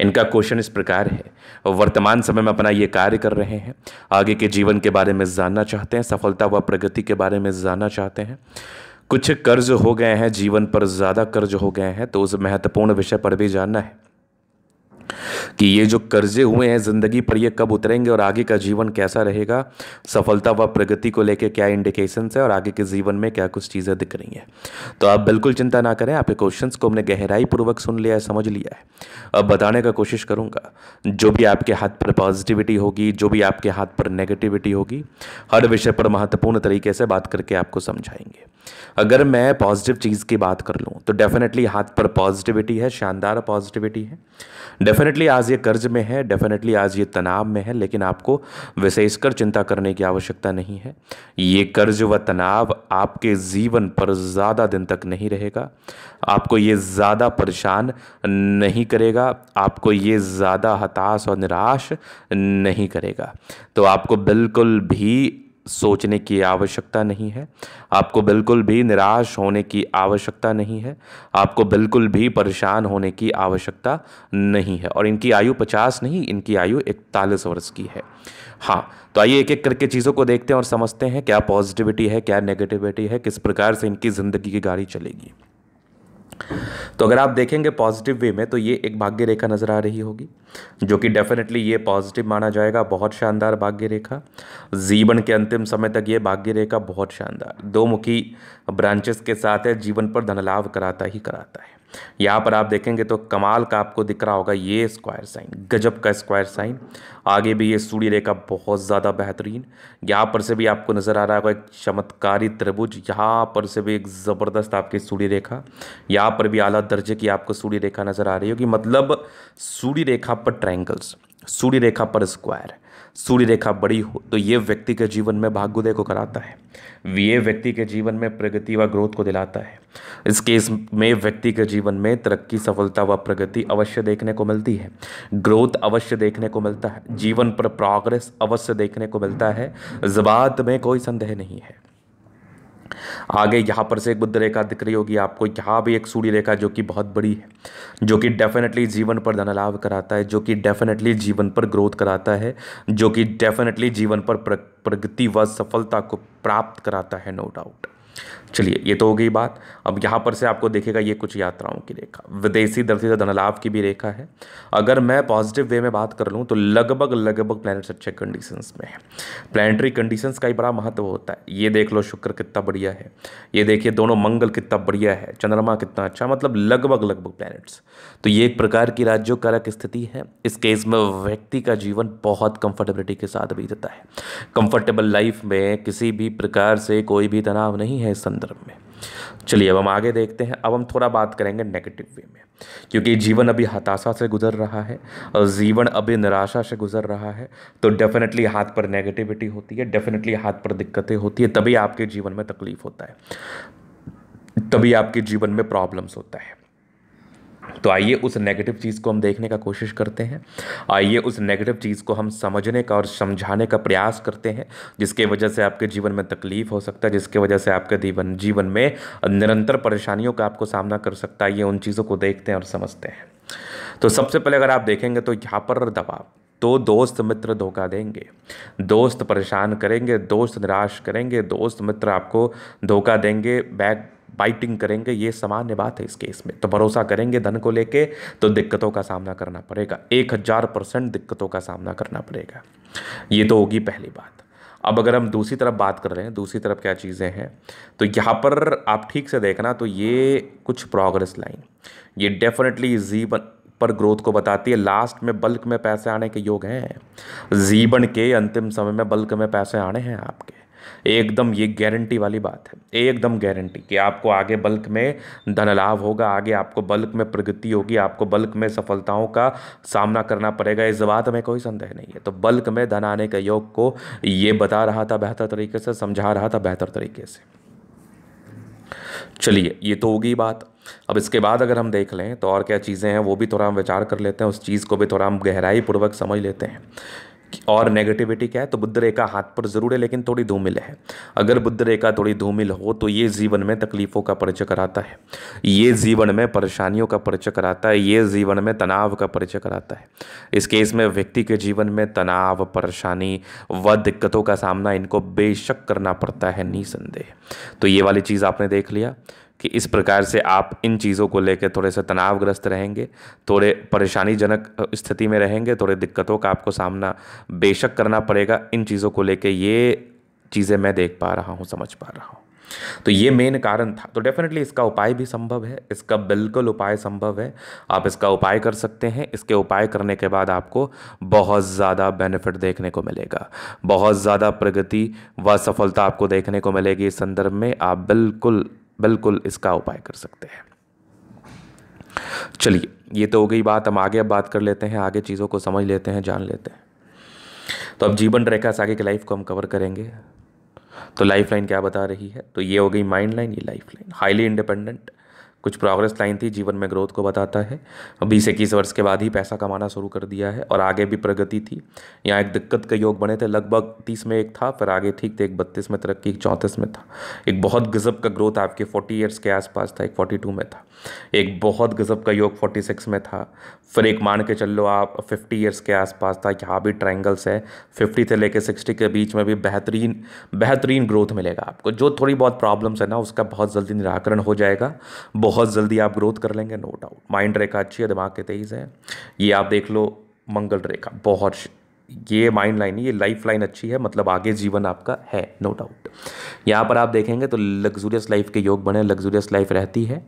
इनका क्वेश्चन इस प्रकार है वर्तमान समय में अपना ये कार्य कर रहे हैं आगे के जीवन के बारे में जानना चाहते हैं सफलता व प्रगति के बारे में जानना चाहते हैं कुछ कर्ज हो गए हैं जीवन पर ज़्यादा कर्ज हो गए हैं तो उस महत्वपूर्ण विषय पर भी जानना है कि ये जो कर्जे हुए हैं ज़िंदगी पर ये कब उतरेंगे और आगे का जीवन कैसा रहेगा सफलता व प्रगति को लेके क्या इंडिकेशंस है और आगे के जीवन में क्या कुछ चीज़ें दिख रही हैं तो आप बिल्कुल चिंता ना करें आपके क्वेश्चंस को हमने गहराई पूर्वक सुन लिया है समझ लिया है अब बताने का कोशिश करूँगा जो भी आपके हाथ पर पॉजिटिविटी होगी जो भी आपके हाथ पर नेगेटिविटी होगी हर विषय पर महत्वपूर्ण तरीके से बात करके आपको समझाएंगे अगर मैं पॉजिटिव चीज़ की बात कर लूँ तो डेफिनेटली हाथ पर पॉजिटिविटी है शानदार पॉजिटिविटी है डेफिनेटली आज ये कर्ज में है डेफिनेटली आज ये तनाव में है लेकिन आपको विशेषकर चिंता करने की आवश्यकता नहीं है ये कर्ज व तनाव आपके जीवन पर ज़्यादा दिन तक नहीं रहेगा आपको ये ज़्यादा परेशान नहीं करेगा आपको ये ज़्यादा हताश और निराश नहीं करेगा तो आपको बिल्कुल भी सोचने की आवश्यकता नहीं है आपको बिल्कुल भी निराश होने की आवश्यकता नहीं है आपको बिल्कुल भी परेशान होने की आवश्यकता नहीं है और इनकी आयु पचास नहीं इनकी आयु इकतालीस वर्ष की है हाँ तो आइए एक एक करके चीज़ों को देखते हैं और समझते हैं क्या पॉजिटिविटी है क्या नेगेटिविटी है किस प्रकार से इनकी ज़िंदगी की गाड़ी चलेगी तो अगर आप देखेंगे पॉजिटिव वे में तो ये एक भाग्य रेखा नज़र आ रही होगी जो कि डेफिनेटली ये पॉजिटिव माना जाएगा बहुत शानदार भाग्य रेखा जीवन के अंतिम समय तक ये भाग्य रेखा बहुत शानदार दो मुखी ब्रांचेस के साथ है जीवन पर धनलाभ कराता ही कराता है यहाँ पर आप देखेंगे तो कमाल का आपको दिख रहा होगा ये स्क्वायर साइन गजब का स्क्वायर साइन आगे भी ये सूर्य रेखा बहुत ज़्यादा बेहतरीन यहाँ पर से भी आपको नज़र आ रहा होगा एक चमत्कारी त्रिभुज यहाँ पर से भी एक ज़बरदस्त आपकी सूर्य रेखा यहाँ पर भी आला दर्जे की आपको सूर्य रेखा नज़र आ रही होगी मतलब सूर्य रेखा पर ट्राइंगल्स सूर्य रेखा पर स्क्वायर सूर्य रेखा बड़ी हो तो ये व्यक्ति के जीवन में भाग्योदय को कराता है ये व्यक्ति के जीवन में प्रगति व ग्रोथ को दिलाता है इस केस में व्यक्ति के जीवन में तरक्की सफलता व प्रगति अवश्य देखने को मिलती है ग्रोथ अवश्य देखने को मिलता है जीवन पर प्रोग्रेस अवश्य देखने को मिलता है जबात में कोई संदेह नहीं है आगे यहां पर से एक बुद्ध रेखा दिख रही होगी आपको यहां भी एक सूर्य रेखा जो कि बहुत बड़ी है जो कि डेफिनेटली जीवन पर धनलाभ कराता है जो कि डेफिनेटली जीवन पर ग्रोथ कराता है जो कि डेफिनेटली जीवन पर प्रगति व सफलता को प्राप्त कराता है नो डाउट चलिए ये तो हो गई बात अब यहाँ पर से आपको देखेगा ये कुछ यात्राओं की रेखा विदेशी धरती से धनलाभ की भी रेखा है अगर मैं पॉजिटिव वे में बात कर लूँ तो लगभग लगभग प्लैनेट्स अच्छे कंडीशंस में है प्लानटरी कंडीशंस का ही बड़ा महत्व होता है ये देख लो शुक्र कितना बढ़िया है ये देखिए दोनों मंगल कितना बढ़िया है चंद्रमा कितना अच्छा मतलब लगभग लगभग प्लैनेट्स तो ये एक प्रकार की राज्यों कारक स्थिति है इस केस में व्यक्ति का जीवन बहुत कंफर्टेबिलिटी के साथ बीतता है कंफर्टेबल लाइफ में किसी भी प्रकार से कोई भी तनाव नहीं है है इस संदर्भ में चलिए अब हम आगे देखते हैं अब हम थोड़ा बात करेंगे नेगेटिव वे में क्योंकि जीवन अभी हताशा से गुजर रहा है और जीवन अभी निराशा से गुजर रहा है तो डेफिनेटली हाथ पर नेगेटिविटी होती है डेफिनेटली हाथ पर दिक्कतें होती है तभी आपके जीवन में तकलीफ होता है तभी आपके जीवन में प्रॉब्लम्स होता है तो आइए उस नेगेटिव चीज़ को हम देखने का कोशिश करते हैं आइए उस नेगेटिव चीज़ को हम समझने का और समझाने का प्रयास करते हैं जिसके वजह से आपके जीवन में तकलीफ हो सकता है जिसके वजह से आपके जीवन जीवन में निरंतर परेशानियों का आपको सामना कर सकता है ये उन चीज़ों को देखते हैं और समझते हैं तो सबसे पहले अगर आप देखेंगे तो यहाँ पर दबाव तो दोस्त मित्र धोखा देंगे दोस्त परेशान करेंगे दोस्त निराश करेंगे दोस्त मित्र आपको धोखा देंगे बैक बाइटिंग करेंगे ये सामान्य बात है इस केस में तो भरोसा करेंगे धन को लेके तो दिक्कतों का सामना करना पड़ेगा एक हज़ार परसेंट दिक्कतों का सामना करना पड़ेगा ये तो होगी पहली बात अब अगर हम दूसरी तरफ बात कर रहे हैं दूसरी तरफ क्या चीज़ें हैं तो यहाँ पर आप ठीक से देखना तो ये कुछ प्रोग्रेस लाइन ये डेफिनेटली जीवन पर ग्रोथ को बताती है लास्ट में बल्क में पैसे आने के योग हैं जीवन के अंतिम समय में बल्क में पैसे आने हैं आपके एकदम ये गारंटी वाली बात है एकदम गारंटी कि आपको आगे बल्क में धन लाभ होगा आगे आपको बल्क में प्रगति होगी आपको बल्क में सफलताओं का सामना करना पड़ेगा इस बात में कोई संदेह नहीं है तो बल्क में धन आने के योग को ये बता रहा था बेहतर तरीके से समझा रहा था बेहतर तरीके से चलिए ये तो होगी बात अब इसके बाद अगर हम देख लें तो और क्या चीज़ें हैं वो भी थोड़ा हम विचार कर लेते हैं उस चीज़ को भी थोड़ा हम गहराई पूर्वक समझ लेते हैं और नेगेटिविटी क्या है तो बुद्ध रेखा हाथ पर जरूर है लेकिन थोड़ी धूमिल है अगर बुद्ध रेखा थोड़ी धूमिल हो तो ये जीवन में तकलीफ़ों का परिचय कराता है ये जीवन में परेशानियों का परिचय कराता है ये जीवन में तनाव का परिचय कराता है इस केस में व्यक्ति के जीवन में तनाव परेशानी व दिक्कतों का सामना इनको बेशक करना पड़ता है निसंदेह तो ये वाली चीज़ आपने देख लिया कि इस प्रकार से आप इन चीज़ों को लेकर थोड़े से तनावग्रस्त रहेंगे थोड़े परेशानीजनक स्थिति में रहेंगे थोड़े दिक्कतों का आपको सामना बेशक करना पड़ेगा इन चीज़ों को लेकर ये चीज़ें मैं देख पा रहा हूँ समझ पा रहा हूँ तो ये मेन कारण था तो डेफिनेटली इसका उपाय भी संभव है इसका बिल्कुल उपाय संभव है आप इसका उपाय कर सकते हैं इसके उपाय करने के बाद आपको बहुत ज़्यादा बेनिफिट देखने को मिलेगा बहुत ज़्यादा प्रगति व सफलता आपको देखने को मिलेगी इस संदर्भ में आप बिल्कुल बिल्कुल इसका उपाय कर सकते हैं चलिए ये तो हो गई बात हम आगे अब बात कर लेते हैं आगे चीज़ों को समझ लेते हैं जान लेते हैं तो अब जीवन रेखा से आगे की लाइफ को हम कवर करेंगे तो लाइफ लाइन क्या बता रही है तो ये हो गई माइंड लाइन ये लाइफ लाइन हाईली इंडिपेंडेंट कुछ प्रोग्रेस लाइन थी जीवन में ग्रोथ को बताता है बीस इक्कीस वर्ष के बाद ही पैसा कमाना शुरू कर दिया है और आगे भी प्रगति थी यहाँ एक दिक्कत के योग बने थे लगभग तीस में एक था फिर आगे ठीक थे एक बत्तीस में तरक्की एक चौंतीस में था एक बहुत गजब का ग्रोथ आपके फोर्टी ईयर्स के आसपास था एक फोर्टी टू में था एक बहुत गजब का योग फोर्टी सिक्स में था फिर एक मान के चल लो आप फिफ्टी ईयर्स के आसपास था यहाँ भी ट्राइंगल्स है फिफ्टी से लेकर सिक्सटी के बीच में भी बेहतरीन बेहतरीन ग्रोथ मिलेगा आपको जो थोड़ी बहुत प्रॉब्लम्स है ना उसका बहुत जल्दी निराकरण हो जाएगा बहुत बहुत जल्दी आप ग्रोथ कर लेंगे नो डाउट माइंड रेखा अच्छी है दिमाग के तेज है ये आप देख लो मंगल रेखा बहुत ये माइंड लाइन ये लाइफ लाइन अच्छी है मतलब आगे जीवन आपका है नो डाउट यहाँ पर आप देखेंगे तो लग्जूरियस लाइफ के योग बने लग्जूरियस लाइफ रहती है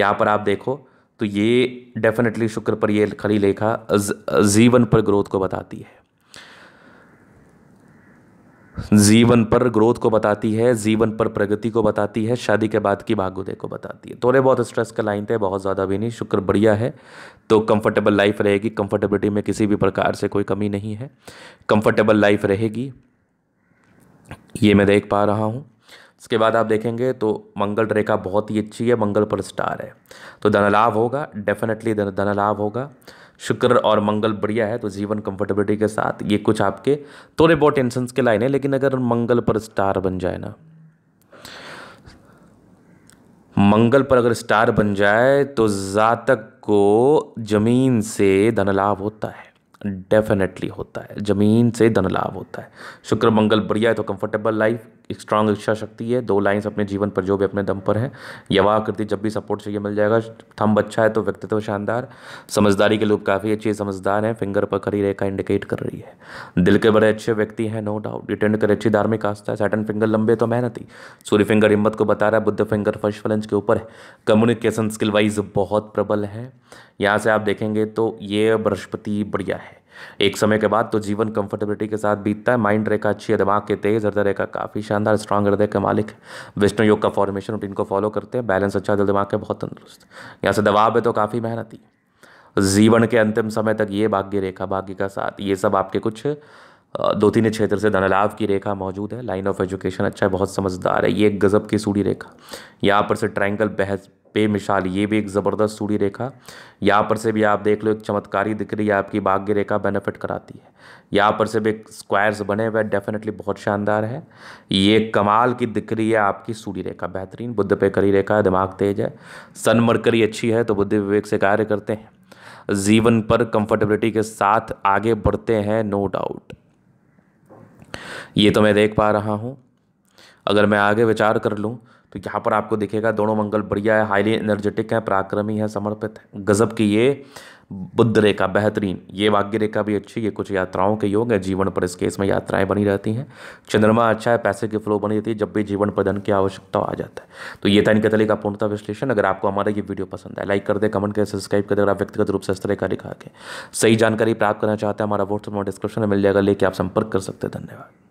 यहाँ पर आप देखो तो ये डेफिनेटली शुक्र पर ये खड़ी लेखा जीवन पर ग्रोथ को बताती है जीवन पर ग्रोथ को बताती है जीवन पर प्रगति को बताती है शादी के बाद की भागुदे को बताती है थोड़े तो बहुत स्ट्रेस का लाइन थे बहुत ज़्यादा भी नहीं शुक्र बढ़िया है तो कंफर्टेबल लाइफ रहेगी कंफर्टेबिलिटी में किसी भी प्रकार से कोई कमी नहीं है कंफर्टेबल लाइफ रहेगी ये मैं देख पा रहा हूँ उसके बाद आप देखेंगे तो मंगल रेखा बहुत ही अच्छी है मंगल पर स्टार है तो धन लाभ होगा डेफिनेटली धन लाभ होगा शुक्र और मंगल बढ़िया है तो जीवन कंफर्टेबिलिटी के साथ ये कुछ आपके थोड़े बहुत टेंशन के लाइन है लेकिन अगर मंगल पर स्टार बन जाए ना मंगल पर अगर स्टार बन जाए तो जातक को जमीन से धन लाभ होता है डेफिनेटली होता है ज़मीन से धन लाभ होता है शुक्र मंगल बढ़िया है तो कंफर्टेबल लाइफ एक स्ट्रांग इच्छा शक्ति है दो लाइंस अपने जीवन पर जो भी अपने दम पर है यवाकृति जब भी सपोर्ट चाहिए मिल जाएगा थम्ब अच्छा है तो व्यक्तित्व शानदार समझदारी के लोग काफ़ी अच्छे समझदार हैं फिंगर पर खड़ी रेखा इंडिकेट कर रही है दिल के बड़े अच्छे व्यक्ति हैं नो डाउट डिटेंड कर अच्छी धार्मिक आस्था है सैटन फिंगर लंबे तो मेहनती सूर्य फिंगर हिम्मत को बता रहा है बुद्ध फिंगर फर्श फलंज के ऊपर है कम्युनिकेशन स्किल वाइज बहुत प्रबल है यहाँ से आप देखेंगे तो ये बृहस्पति बढ़िया है एक समय के बाद तो जीवन कंफर्टेबिलिटी के साथ बीतता है माइंड रेखा अच्छी है दिमाग के तेज़ हृदय रेखा काफ़ी शानदार स्ट्रांग हृदय का मालिक विष्णु योग का फॉर्मेशन रूटीन को फॉलो करते हैं बैलेंस अच्छा दिल दिमाग के बहुत तंदुरुस्त यहाँ से दबाव है तो काफ़ी ही जीवन के अंतिम समय तक ये भाग्य रेखा भाग्य का साथ ये सब आपके कुछ दो तीन क्षेत्र से धनलाभ की रेखा मौजूद है लाइन ऑफ एजुकेशन अच्छा है बहुत समझदार है ये एक गज़ब की सूढ़ी रेखा यहाँ पर से ट्रायंगल बहस बेमिसाल ये भी एक ज़बरदस्त सूर्य रेखा यहाँ पर से भी आप देख लो एक चमत्कारी दिख रही है आपकी भाग्य रेखा बेनिफिट कराती है यहाँ पर से भी स्क्वायर्स बने हुए डेफिनेटली बहुत शानदार है ये कमाल की दिख रही है आपकी सूर्य रेखा बेहतरीन बुद्ध पे करी रेखा है दिमाग तेज है सन मरकरी अच्छी है तो बुद्धि विवेक से कार्य करते हैं जीवन पर कंफर्टेबिलिटी के साथ आगे बढ़ते हैं नो डाउट ये तो मैं देख पा रहा हूँ अगर मैं आगे विचार कर लूँ तो यहाँ पर आपको दिखेगा दोनों मंगल बढ़िया है हाईली एनर्जेटिक है पराक्रमी है समर्पित है गज़ब की ये बुद्ध रेखा बेहतरीन ये वाग्य रेखा भी अच्छी ये कुछ यात्राओं के योग है जीवन पर इस केस में यात्राएं बनी रहती हैं चंद्रमा अच्छा है पैसे की फ्लो बनी रहती है जब भी जीवन पर धन की आवश्यकता आ जाता है तो ये था इनके तले का पूर्णता विश्लेषण अगर आपको हमारा ये वीडियो पसंद है लाइक कर दे कमेंट करें सब्सक्राइब कर दे अगर आप व्यक्तिगत रूप से इस तरह का दिखा के सही जानकारी प्राप्त करना चाहते हैं हमारा व्हाट्सअप और डिस्क्रिप्शन में मिल जाएगा लेके आप संपर्क कर सकते हैं धन्यवाद